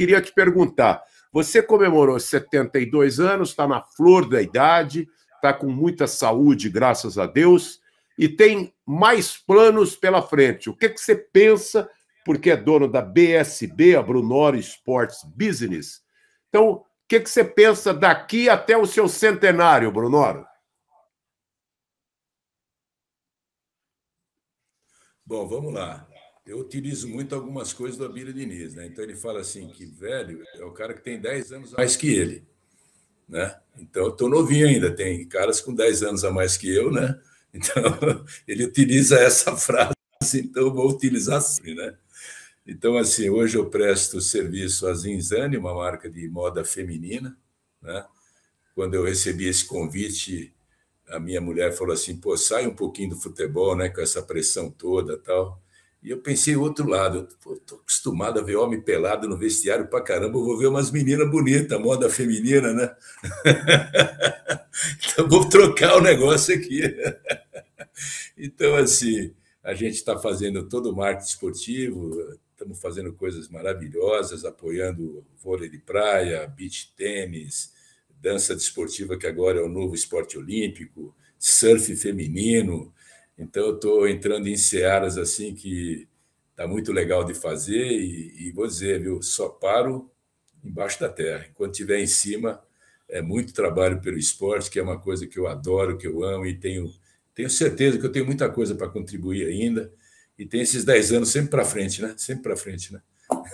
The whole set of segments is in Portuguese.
queria te perguntar: você comemorou 72 anos, está na flor da idade, está com muita saúde, graças a Deus, e tem mais planos pela frente. O que, que você pensa, porque é dono da BSB, a Brunoro Sports Business? Então, o que, que você pensa daqui até o seu centenário, Brunoro? Bom, vamos lá eu utilizo muito algumas coisas do Abílio Diniz, né? Então ele fala assim que velho é o cara que tem 10 anos a mais que ele, né? Então eu tô novinho ainda, tem caras com 10 anos a mais que eu, né? Então ele utiliza essa frase, então eu vou utilizar assim né? Então assim, hoje eu presto serviço à Zinzane, uma marca de moda feminina, né? Quando eu recebi esse convite, a minha mulher falou assim: "Pô, sai um pouquinho do futebol, né, com essa pressão toda, tal". E eu pensei outro lado, eu tô acostumado a ver homem pelado no vestiário para caramba, eu vou ver umas meninas bonitas, moda feminina, né? então vou trocar o negócio aqui. então, assim, a gente está fazendo todo o marketing esportivo, estamos fazendo coisas maravilhosas, apoiando vôlei de praia, beach tênis, dança desportiva, que agora é o novo esporte olímpico, surf feminino, então, eu estou entrando em searas assim que está muito legal de fazer e, e, vou dizer, viu, só paro embaixo da terra. Enquanto estiver em cima, é muito trabalho pelo esporte, que é uma coisa que eu adoro, que eu amo e tenho, tenho certeza que eu tenho muita coisa para contribuir ainda. E tem esses 10 anos sempre para frente, né? Sempre para frente, né?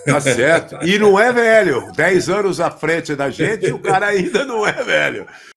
Tá certo. E não é velho. 10 anos à frente da gente, o cara ainda não é velho.